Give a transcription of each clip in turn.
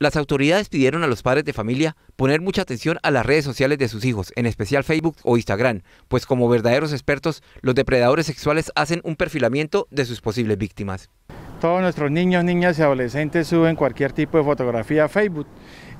Las autoridades pidieron a los padres de familia poner mucha atención a las redes sociales de sus hijos, en especial Facebook o Instagram, pues como verdaderos expertos, los depredadores sexuales hacen un perfilamiento de sus posibles víctimas. Todos nuestros niños, niñas y adolescentes suben cualquier tipo de fotografía a Facebook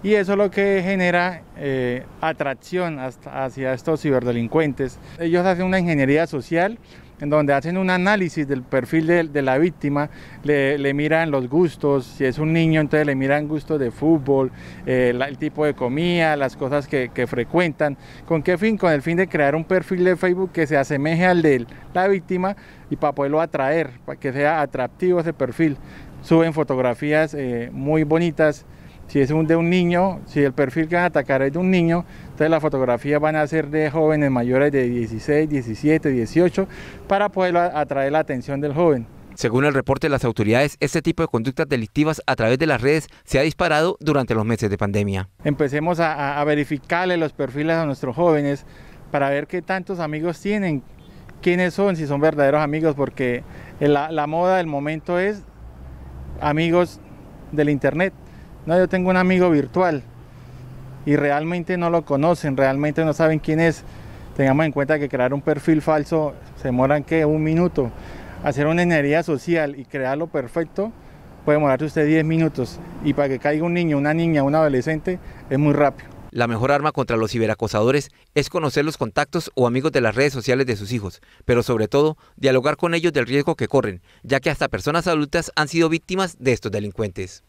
y eso es lo que genera eh, atracción hacia estos ciberdelincuentes. Ellos hacen una ingeniería social en donde hacen un análisis del perfil de, la víctima, le, miran los gustos, si es un niño entonces le miran gustos de fútbol, eh, el tipo de comida, las cosas que, frecuentan, ¿con qué fin? Con el fin de crear un perfil de Facebook que se asemeje al de la víctima y para poderlo atraer, para que sea atractivo ese perfil. Suben fotografías eh, muy bonitas si es un, de un niño, si el perfil que van a atacar es de un niño, entonces las fotografías van a ser de jóvenes mayores de 16, 17, 18, para poder atraer la atención del joven. Según el reporte de las autoridades, este tipo de conductas delictivas a través de las redes se ha disparado durante los meses de pandemia. Empecemos a, verificarle los perfiles a nuestros jóvenes para ver qué tantos amigos tienen, quiénes son, si son verdaderos amigos, porque la moda del momento es amigos del Internet no, yo tengo un amigo virtual y realmente no lo conocen, realmente no saben quién es. Tengamos en cuenta que crear un perfil falso se demoran que un minuto. Hacer una ingeniería social y crearlo perfecto puede demorarse usted 10 minutos. Y para que caiga un niño, una niña, un adolescente es muy rápido. La mejor arma contra los ciberacosadores es conocer los contactos o amigos de las redes sociales de sus hijos, pero sobre todo dialogar con ellos del riesgo que corren, ya que hasta personas adultas han sido víctimas de estos delincuentes.